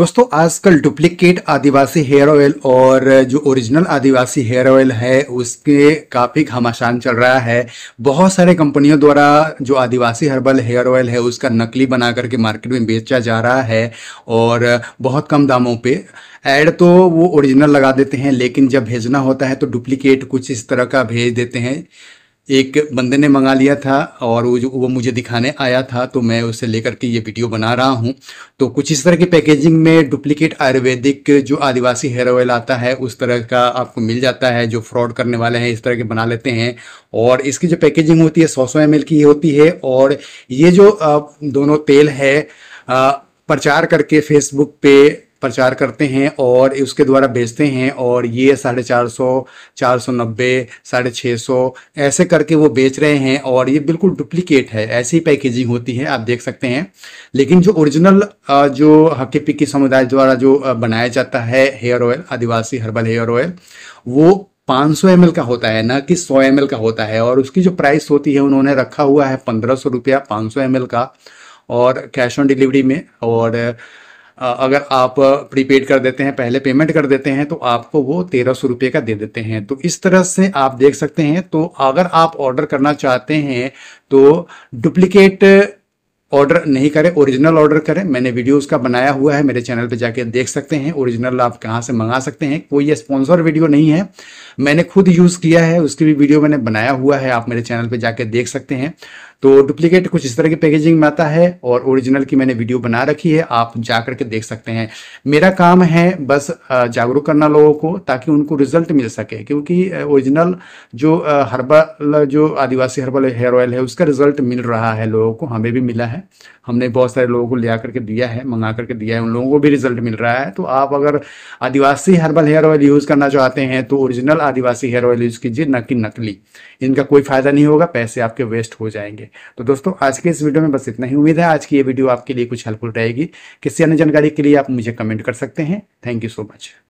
दोस्तों आजकल डुप्लीकेट आदिवासी hair oil और जो ओरिजिनल आदिवासी हेयर ऑयल है उसके काफ़ी घमासान चल रहा है बहुत सारे कंपनियों द्वारा जो आदिवासी हर्बल हेयर ऑयल है उसका नकली बना करके मार्केट में बेचा जा रहा है और बहुत कम दामों पे ऐड तो वो ओरिजिनल लगा देते हैं लेकिन जब भेजना होता है तो डुप्लीकेट कुछ इस तरह का भेज देते हैं एक बंदे ने मंगा लिया था और वो जो वो मुझे दिखाने आया था तो मैं उसे लेकर के ये वीडियो बना रहा हूँ तो कुछ इस तरह की पैकेजिंग में डुप्लीकेट आयुर्वेदिक जो आदिवासी हेयर ऑयल आता है उस तरह का आपको मिल जाता है जो फ्रॉड करने वाले हैं इस तरह के बना लेते हैं और इसकी जो पैकेजिंग होती है सौ सौ एम की होती है और ये जो दोनों तेल है प्रचार करके फेसबुक पे प्रचार करते हैं और उसके द्वारा बेचते हैं और ये साढ़े चार सौ चार सौ नब्बे साढ़े छः सौ ऐसे करके वो बेच रहे हैं और ये बिल्कुल डुप्लीकेट है ऐसी ही पैकेजिंग होती है आप देख सकते हैं लेकिन जो ओरिजिनल जो हक्के पिक्की समुदाय द्वारा जो बनाया जाता है hair oil Adivasi herbal hair oil वो 500 ml का होता है ना कि 100 एम का होता है और उसकी जो प्राइस होती है उन्होंने रखा हुआ है पंद्रह सौ रुपया पाँच सौ का और कैश ऑन डिलीवरी में और अगर आप प्रीपेड कर देते हैं पहले पेमेंट कर देते हैं तो आपको वो तेरह सौ रुपये का दे देते हैं तो इस तरह से आप देख सकते हैं तो अगर आप ऑर्डर करना चाहते हैं तो डुप्लीकेट ऑर्डर नहीं करें ओरिजिनल ऑर्डर करें मैंने वीडियो उसका बनाया हुआ है मेरे चैनल पे जाके देख सकते हैं ओरिजिनल आप कहाँ से मंगा सकते हैं कोई ये स्पॉन्सर वीडियो नहीं है मैंने खुद यूज़ किया है उसकी भी वीडियो मैंने बनाया हुआ है आप मेरे चैनल पे जाके देख सकते हैं तो डुप्लीकेट कुछ इस तरह की पैकेजिंग में आता है और ओरिजिनल की मैंने वीडियो बना रखी है आप जा करके देख सकते हैं मेरा काम है बस जागरूक करना लोगों को ताकि उनको रिजल्ट मिल सके क्योंकि ओरिजिनल जो हर्बल जो आदिवासी हर्बल हेयर ऑयल है उसका रिजल्ट मिल रहा है लोगों को हमें भी मिला है हमने बहुत सारे लोगों को आकर करके दिया है मंगा करके दिया है उन लोगों को भी रिजल्ट मिल रहा है तो आप अगर Adivasi herbal hair oil use करना चाहते हैं तो original Adivasi hair oil use कीजिए न कि नकली इनका कोई फ़ायदा नहीं होगा पैसे आपके वेस्ट हो जाएंगे तो दोस्तों आज के इस वीडियो में बस इतना ही उम्मीद है आज की ये वीडियो आपके लिए कुछ हेल्पफुल रहेगी किसी अन्य जानकारी के लिए आप मुझे कमेंट कर सकते हैं थैंक यू सो मच